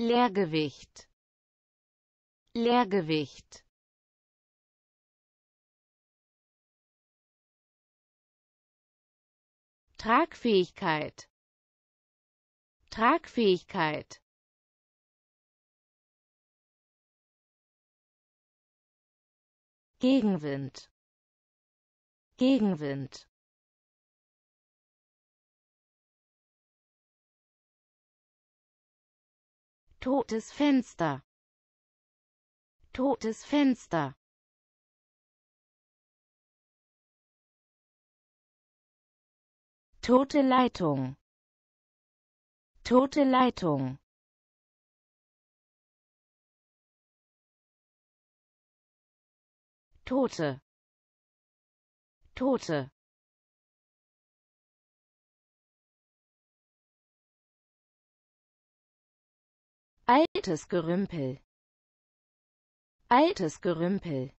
Leergewicht Leergewicht Tragfähigkeit Tragfähigkeit Gegenwind Gegenwind Totes Fenster. Totes Fenster. Tote Leitung. Tote Leitung. Tote. Tote. Altes Gerümpel. Altes Gerümpel.